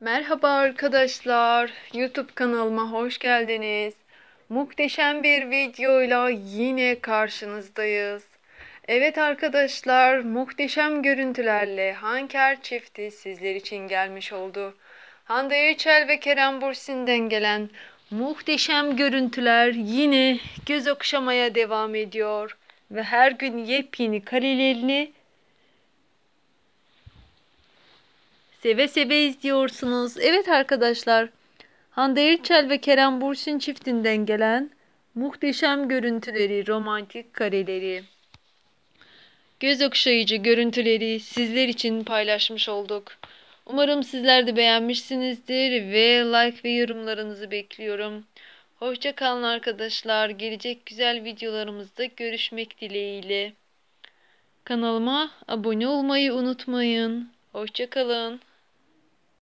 Merhaba arkadaşlar. YouTube kanalıma hoş geldiniz. Muhteşem bir videoyla yine karşınızdayız. Evet arkadaşlar, muhteşem görüntülerle Hanker çifti sizler için gelmiş oldu. Hande Yüçel ve Kerem Bursin'den gelen muhteşem görüntüler yine göz okşamaya devam ediyor ve her gün yepyeni karelerini Seve seve izliyorsunuz. Evet arkadaşlar. Hande Erçel ve Kerem Bursin çiftinden gelen muhteşem görüntüleri, romantik kareleri, göz okşayıcı görüntüleri sizler için paylaşmış olduk. Umarım sizler de beğenmişsinizdir ve like ve yorumlarınızı bekliyorum. Hoşça kalın arkadaşlar. Gelecek güzel videolarımızda görüşmek dileğiyle. Kanalıma abone olmayı unutmayın. Hoşça kalın.